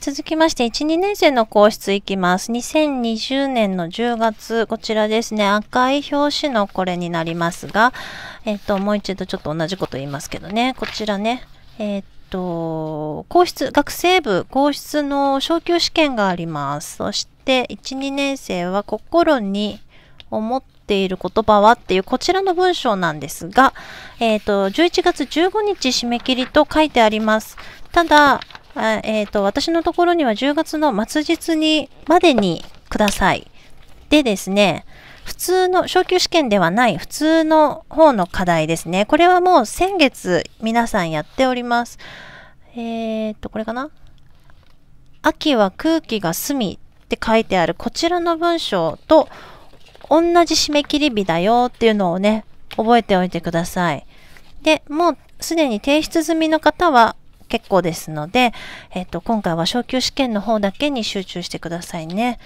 続きまして、1、2年生の皇室いきます。2020年の10月、こちらですね、赤い表紙のこれになりますが、えっ、と、もう一度ちょっと同じこと言いますけどね、こちらね、えっと、皇室、学生部、皇室の昇級試験があります。そして、1、2年生は心に思っている言葉はっていうこちらの文章なんですが、えっ、と、11月15日締め切りと書いてあります。ただ、あえっ、ー、と、私のところには10月の末日に、までにください。でですね、普通の、昇級試験ではない普通の方の課題ですね。これはもう先月皆さんやっております。えっ、ー、と、これかな秋は空気が澄みって書いてあるこちらの文章と同じ締め切り日だよっていうのをね、覚えておいてください。で、もうすでに提出済みの方は結構ですので、えっ、と、今回は昇級試験の方だけに集中してくださいね。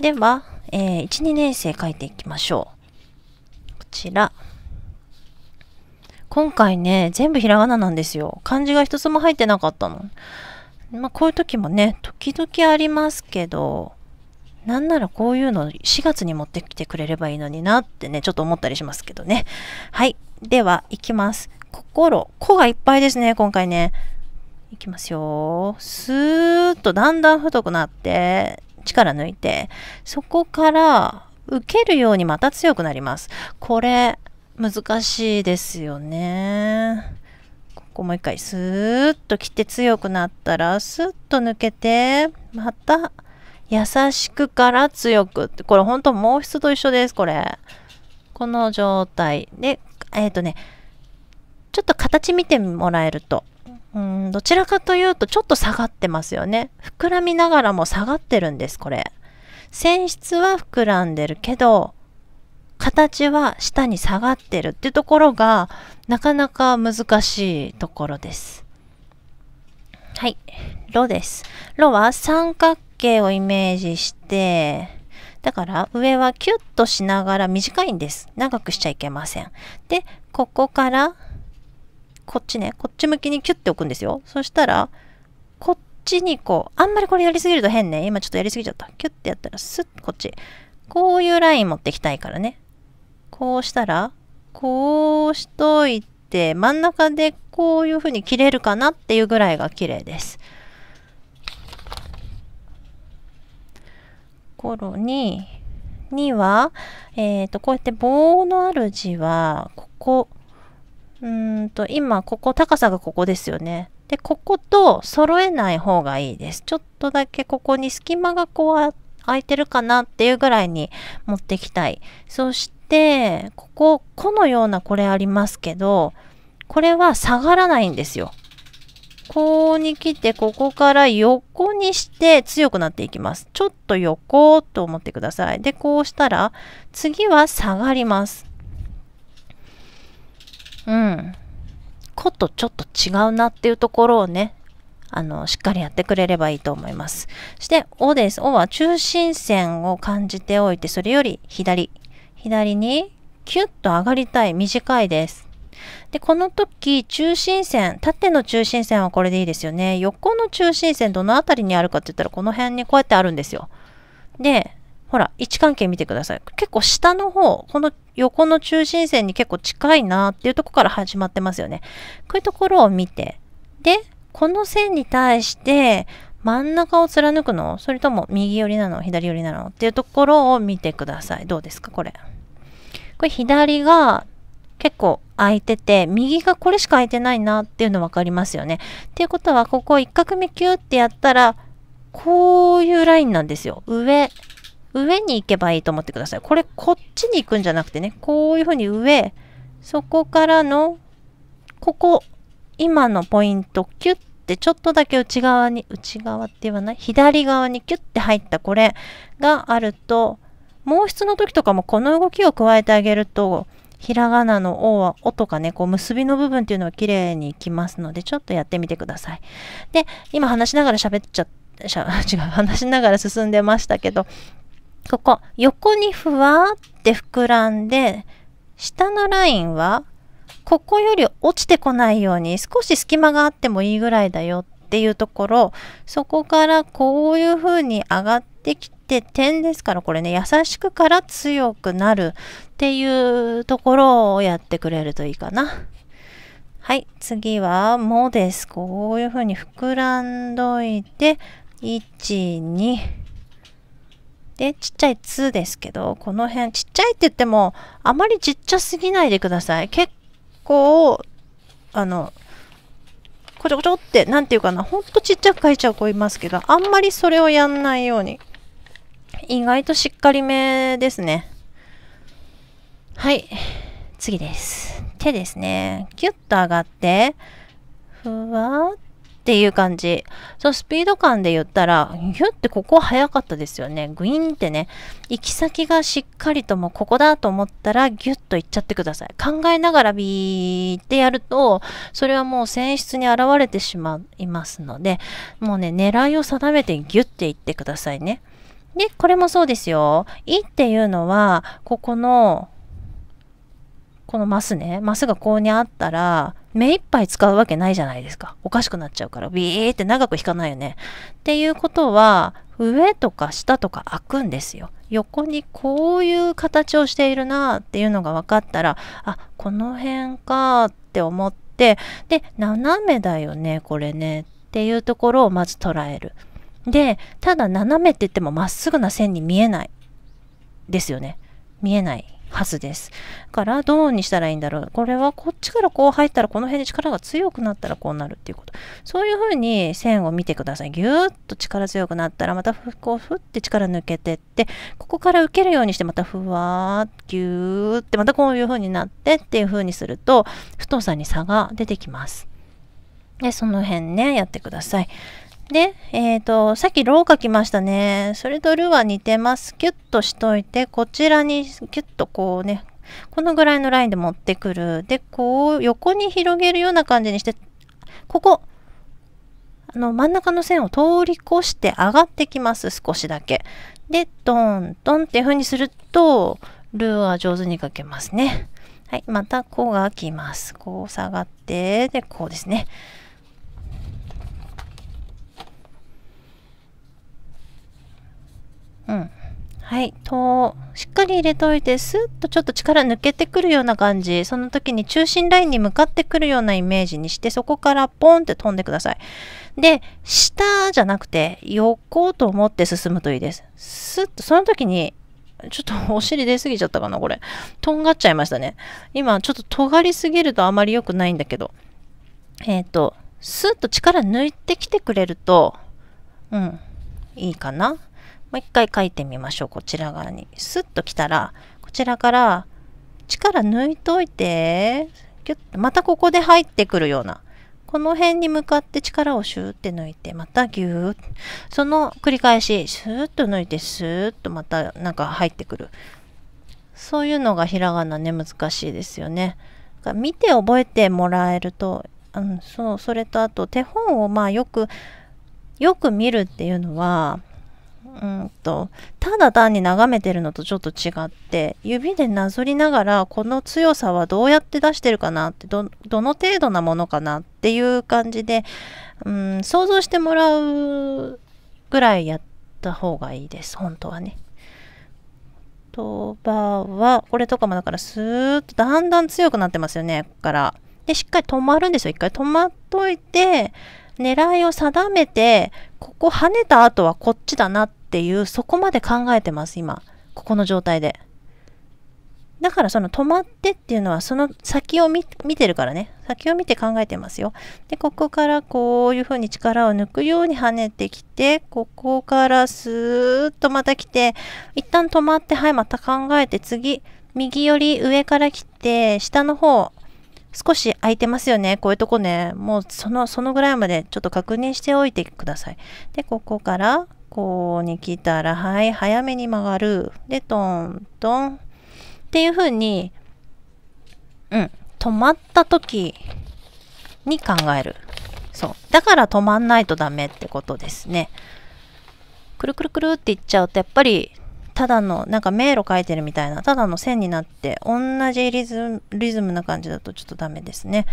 では、えー、1、2年生書いていきましょう。こちら。今回ね、全部ひらがななんですよ。漢字が一つも入ってなかったの。まあ、こういう時もね、時々ありますけど、なんならこういうの4月に持ってきてくれればいいのになってね、ちょっと思ったりしますけどね。はい。では、いきます。心。子がいっぱいですね、今回ね。いきますよ。スーッとだんだん太くなって、力抜いて、そこから受けるようにまた強くなります。これ、難しいですよね。ここもう一回スーッと切って強くなったら、スッと抜けて、また、優しくから強くって、これ本当毛筆と一緒です、これ。この状態で、えっ、ー、とね、ちょっと形見てもらえるとうんどちらかというとちょっと下がってますよね。膨らみながらも下がってるんです、これ。線質は膨らんでるけど、形は下に下がってるっていうところがなかなか難しいところです。はい。ロです。ロは三角形をイメージして、だから上はキュッとしながら短いんです。長くしちゃいけません。で、ここからこっちね、こっち向きにキュッて置くんですよ。そしたら、こっちにこう、あんまりこれやりすぎると変ね。今ちょっとやりすぎちゃった。キュッてやったら、スッ、こっち。こういうライン持ってきたいからね。こうしたら、こうしといて、真ん中でこういう風に切れるかなっていうぐらいが綺麗です。ころに、には、えっ、ー、と、こうやって棒のある字は、ここ、うんと、今、ここ、高さがここですよね。で、ここと揃えない方がいいです。ちょっとだけここに隙間がこう空いてるかなっていうぐらいに持ってきたい。そして、ここ、このようなこれありますけど、これは下がらないんですよ。こうに来て、ここから横にして強くなっていきます。ちょっと横と思ってください。で、こうしたら、次は下がります。うん、ことちょっと違うなっていうところをね、あの、しっかりやってくれればいいと思います。そして、おです。おは中心線を感じておいて、それより左。左にキュッと上がりたい。短いです。で、この時、中心線、縦の中心線はこれでいいですよね。横の中心線、どの辺りにあるかって言ったら、この辺にこうやってあるんですよ。で、ほら、位置関係見てください。結構下の方、この横の中心線に結構近いなっていうとこから始まってますよね。こういうところを見て、で、この線に対して真ん中を貫くのそれとも右寄りなの左寄りなのっていうところを見てください。どうですかこれ。これ左が結構空いてて、右がこれしか空いてないなっていうの分かりますよね。っていうことは、ここ一画目キューってやったら、こういうラインなんですよ。上、上に行けばいいと思ってください。これ、こっちに行くんじゃなくてね、こういうふうに上、そこからの、ここ、今のポイント、キュッてちょっとだけ内側に、内側って言わない左側にキュッて入ったこれがあると、毛筆の時とかもこの動きを加えてあげると、ひらがなの「お」は「お」とかね、こう結びの部分っていうのは綺麗にいきますので、ちょっとやってみてください。で、今話しながら喋っちゃ、しゃ違う、話しながら進んでましたけど、ここ、横にふわって膨らんで、下のラインは、ここより落ちてこないように少し隙間があってもいいぐらいだよっていうところ、そこからこういう風に上がってきて、点ですからこれね、優しくから強くなるっていうところをやってくれるといいかな。はい、次は、もです。こういう風に膨らんどいて、1、2、で、ちっちゃい「2ですけど、この辺、ちっちゃいって言っても、あまりちっちゃすぎないでください。結構、あの、こちょこちょって、何て言うかな、ほんとちっちゃく書いちゃう子いますけど、あんまりそれをやんないように。意外としっかりめですね。はい。次です。手ですね。キュッと上がって、ふわっていう感じ。そう、スピード感で言ったら、ヒュってここ早かったですよね。グイーンってね。行き先がしっかりともうここだと思ったら、ギュッと行っちゃってください。考えながらビーってやると、それはもう選出に現れてしまいますので、もうね、狙いを定めてギュッて行ってくださいね。で、これもそうですよ。いっていうのは、ここの、このマスね、マスがここにあったら、目いっぱい使うわけないじゃないですか。おかしくなっちゃうから、ビーって長く引かないよね。っていうことは、上とか下とか開くんですよ。横にこういう形をしているなっていうのが分かったら、あ、この辺かって思って、で、斜めだよね、これねっていうところをまず捉える。で、ただ斜めって言ってもまっすぐな線に見えないですよね。見えない。はずです。だからどうにしたらいいんだろう。これはこっちからこう入ったらこの辺で力が強くなったらこうなるっていうこと。そういうふうに線を見てください。ぎゅーっと力強くなったらまたこうふって力抜けてって、ここから受けるようにしてまたふわーっぎゅーってまたこういうふうになってっていうふうにすると太さに差が出てきます。で、その辺ね、やってください。で、えっ、ー、と、さっきロー書きましたね。それとルは似てます。キュッとしといて、こちらにキュッとこうね、このぐらいのラインで持ってくる。で、こう横に広げるような感じにして、ここ、あの真ん中の線を通り越して上がってきます。少しだけ。で、トントンっていう風にすると、ルーは上手に書けますね。はい、またこうが開きます。こう下がって、で、こうですね。うん。はい。と、しっかり入れといて、スッとちょっと力抜けてくるような感じ。その時に中心ラインに向かってくるようなイメージにして、そこからポンって飛んでください。で、下じゃなくて、横と思って進むといいです。スッと、その時に、ちょっとお尻出すぎちゃったかな、これ。とんがっちゃいましたね。今、ちょっと尖りすぎるとあまり良くないんだけど。えっ、ー、と、スッと力抜いてきてくれると、うん、いいかな。もう一回書いてみましょうこちら側にスッと来たらこちらから力抜いといてぎゅっとまたここで入ってくるようなこの辺に向かって力をシューって抜いてまたぎゅーっその繰り返しスーッと抜いてスーッとまたなんか入ってくるそういうのがひらがなね難しいですよね見て覚えてもらえると、うん、そうそれとあと手本をまあよくよく見るっていうのはうんとただ単に眺めてるのとちょっと違って指でなぞりながらこの強さはどうやって出してるかなってどの程度なものかなっていう感じで、うん、想像してもらうぐらいやった方がいいです本当はね。言葉はこれとかもだからスーッとだんだん強くなってますよねここから。でしっかり止まるんですよ一回止まっといて狙いを定めてここ跳ねた後はこっちだなってっていうそこまで考えてます今ここの状態でだからその止まってっていうのはその先を見てるからね先を見て考えてますよでここからこういう風に力を抜くように跳ねてきてここからスーッとまた来て一旦止まってはいまた考えて次右より上から来て下の方少し空いてますよね。こういうとこね。もうその、そのぐらいまでちょっと確認しておいてください。で、ここから、こうに来たら、はい、早めに曲がる。で、トントン。っていう風に、うん、止まった時に考える。そう。だから止まんないとダメってことですね。くるくるくるっていっちゃうと、やっぱり、ただの、なんか迷路書いてるみたいな、ただの線になって、同じリズム、リズムな感じだとちょっとダメですね。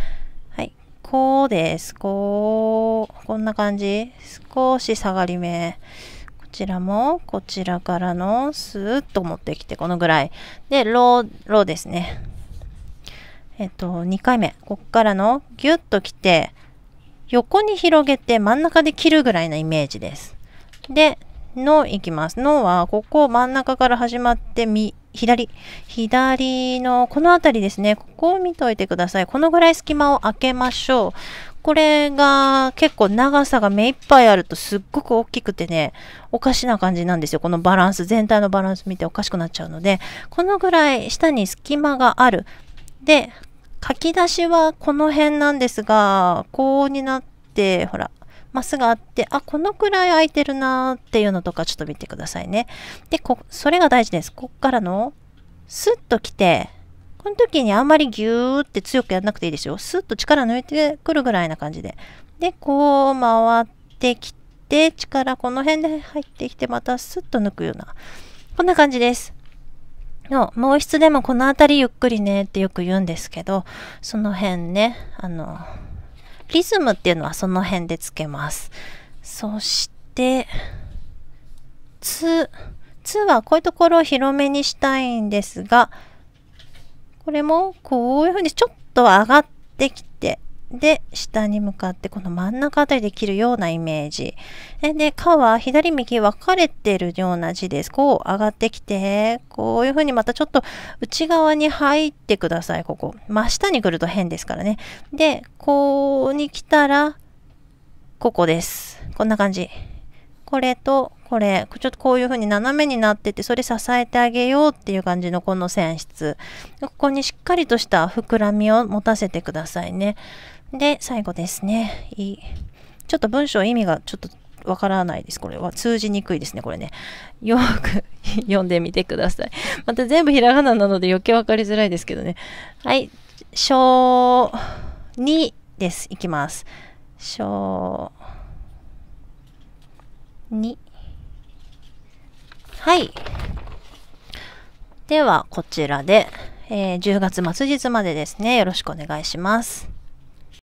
はい。こうです。こう、こんな感じ。少し下がり目。こちらも、こちらからの、スーッと持ってきて、このぐらい。で、ロー、ローですね。えっと、2回目。こっからの、ギュッと来て、横に広げて真ん中で切るぐらいなイメージです。で、のいきます。のは、ここ真ん中から始まって左、左のこの辺りですね。ここを見といてください。このぐらい隙間を開けましょう。これが結構長さが目いっぱいあるとすっごく大きくてね、おかしな感じなんですよ。このバランス、全体のバランス見ておかしくなっちゃうので、このぐらい下に隙間がある。で、書き出しはこの辺なんですが、こうになって、ほら、マスがあって、あ、このくらい空いてるなーっていうのとかちょっと見てくださいね。で、こ、それが大事です。こっからの、スッと来て、この時にあんまりギューって強くやんなくていいですよ。スッと力抜いてくるぐらいな感じで。で、こう回ってきて、力この辺で入ってきて、またスッと抜くような。こんな感じです。の、毛質でもこの辺りゆっくりねってよく言うんですけど、その辺ね、あの、リズムっていうのはその辺でつけます。そして、つ、つはこういうところを広めにしたいんですが、これもこういうふうにちょっと上がってきて、で下に向かってこの真ん中あたりで切るようなイメージで「か」は左右分かれてるような字ですこう上がってきてこういうふうにまたちょっと内側に入ってくださいここ真下に来ると変ですからねでこうに来たらここですこんな感じこれとこれちょっとこういうふうに斜めになっててそれ支えてあげようっていう感じのこの線質ここにしっかりとした膨らみを持たせてくださいねで、最後ですね。いいちょっと文章意味がちょっとわからないです。これは通じにくいですね、これね。よく 読んでみてください。また全部ひらがななので余計わかりづらいですけどね。はい。小2です。いきます。小2。はい。では、こちらで、えー、10月末日までですね。よろしくお願いします。